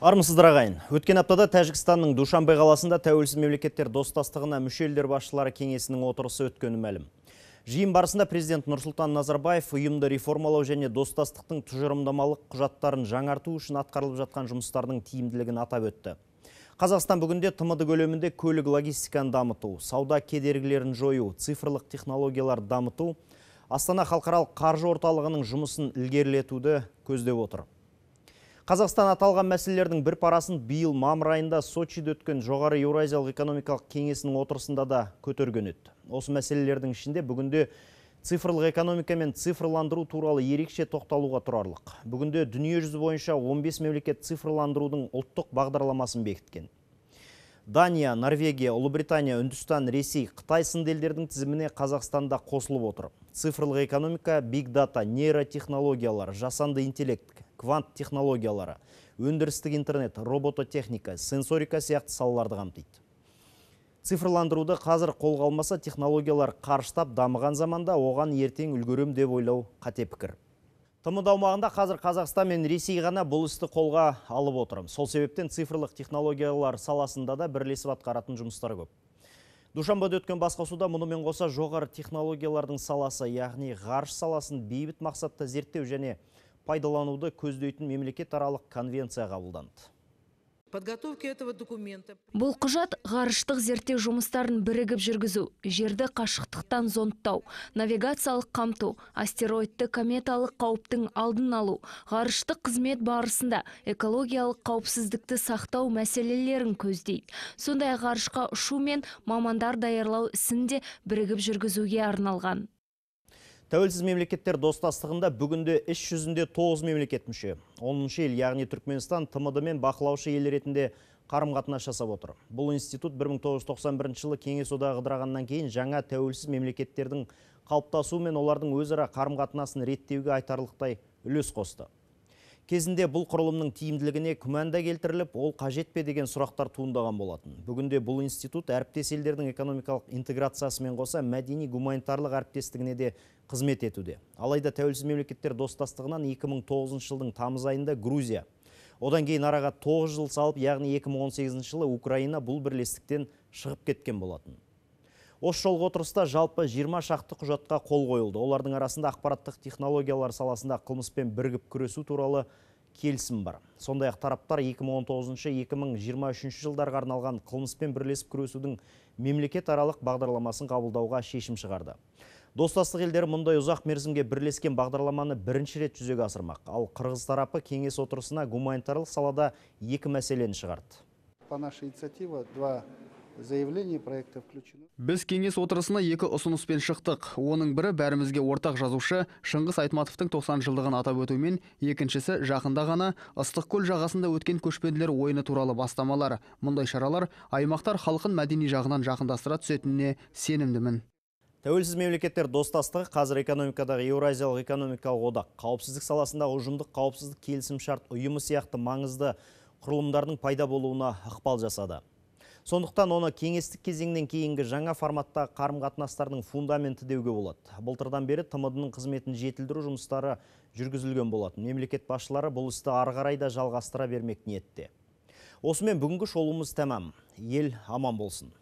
армысыздар ағайын өткен аптада тәжікстанның душанбе қаласында тәуелсіз мемлекеттер достастығына мүшелдер елдер басшылары кеңесінің отырысы өткені мәлім Жиын барысында президент Нұрсұлтан Назарбаев ұйымды реформалау және достастықтың тұжырымдамалық құжаттарын жаңарту үшін атқарылып жатқан жұмыстардың тиімділігін атап өтті. Қазақстан бүгінде тмд көлемінде көлік логистиканы дамыту, сауда кедергілерін жою, цифрлық технологиялар дамыту, Астана халықаралық қаржы орталығының жұмысын ілгерілетуді көздеп отыр. Қазақстан аталған мәселелердің бір парасын биыл мамыр айында Сочиде өткен жоғары еуразиялық экономикалық кеңесінің отырысында да көтерген өтті. Осы мәселелердің ішінде бүгінде цифрлық экономика мен цифрландыру туралы ерекше тоқталуға тұрарлық. Бүгінде жүзі бойынша 15 мемлекет цифрландырудың ұлттық бағдарламасын бекіткен дания норвегия ұлыбритания үндістан ресей қытай сынды елдердің тізіміне қазақстанда қосылып отыр цифрлық экономика биг дата нейротехнологиялар жасанды интеллект квант технологиялары өндірістік интернет робототехника сенсорика сияқты салаларды қамтиды цифрландыруды қазір қолға алмаса технологиялар қарыштап дамыған заманда оған ертең үлгерем деп ойлау қате пікір тмд аумағында қазір қазақстан мен ресей ғана бұл істі қолға алып отыр сол себептен цифрлық технологиялар саласында да бірлесіп атқаратын жұмыстар көп душанбеде өткен басқосуда мұнымен қоса жоғары технологиялардың саласы яғни ғарыш саласын бейбіт мақсатта зерттеу және пайдалануды көздейтін мемлекетаралық конвенция қабылданды подготовке этого документа. Бұл құжат ғарыштық зерттеу жұмыстарын бірігіп жүргізу, жерді қашықтықтан зондтау, навигациялық қамту, астероидты кометалық қауіптің алдын алу, ғарыштық қызмет барысында экологиялық қауіпсіздікті сақтау мәселелерін көздейді. Сондай ғарышқа ұшу мен мамандар даярлау ісінде бірігіп жүргізуге арналған тәуелсіз мемлекеттер достастығында бүгінде іс жүзінде тоғыз мемлекет мүше оныншы ел яғни түркменстан тмд мен бақылаушы ел ретінде қарым қатынас жасап отыр бұл институт 1991 жылы кеңес одағы ыдырағаннан кейін жаңа тәуелсіз мемлекеттердің қалыптасуы мен олардың өзара қарым қатынасын реттеуге айтарлықтай үлес қосты Кезінде бұл құрылымның тиімділігіне күмәнда келтіріліп, ол қажет пе деген сұрақтар туындаған болатын. Бүгінде бұл институт әріптес елдердің экономикалық интеграциясымен қоса мәдени гуманитарлық әріптестігіне де қызмет етуде. Алайда тәуелсіз мемлекеттер достастығынан 2009 жылдың тамыз айында Грузия, одан кейін араға тоғыз жыл салып, яғни 2018 жылы Украина бұл бірлестіктен шығып кеткен болатын. Осы жолғы отырыста жалпы 20 шақты құжатқа қол қойылды. Олардың арасында ақпараттық технологиялар саласында қылмыспен біргіп күресу туралы келісім бар. Сондай ақ тараптар 2019-2023 жылдарға арналған қылмыспен бірлесіп күресудің мемлекет аралық бағдарламасын қабылдауға шешім шығарды. Достастық елдері мұндай ұзақ мерзімге бірлескен бағдарламаны бірінші рет жүзеге асырмақ. Ал қырғыз тарапы кеңес отырысына гуманитарлық салада екі мәселені шығарды. По нашей инициативе два заявление проекта включено. Біз кеңес отырысына екі ұсыныспен шықтық. Оның бірі бәрімізге ортақ жазушы Шыңғыс Айтматовтың 90 жылдығын атап өтумен, екіншісі жақында ғана Ыстықкөл жағасында өткен көшпенділер ойыны туралы бастамалар. Мұндай шаралар аймақтар халқын мәдени жағынан жақындастыра түсетініне сенімдімін. Тәуелсіз мемлекеттер достастығы қазір экономикадағы Еуразиялық экономикалық одақ, қауіпсіздік саласындағы ұжымдық қауіпсіздік келісімшарт ұйымы сияқты маңызды құрылымдардың пайда болуына ықпал жасады сондықтан оны кеңестік кезеңнен кейінгі жаңа форматтағы қарым қатынастардың фундаменті деуге болады былтырдан бері тмд ның қызметін жетілдіру жұмыстары жүргізілген болады. мемлекет басшылары бұл істі ары қарай да жалғастыра бермек ниетте осымен бүгінгі шолуымыз тәмам ел аман болсын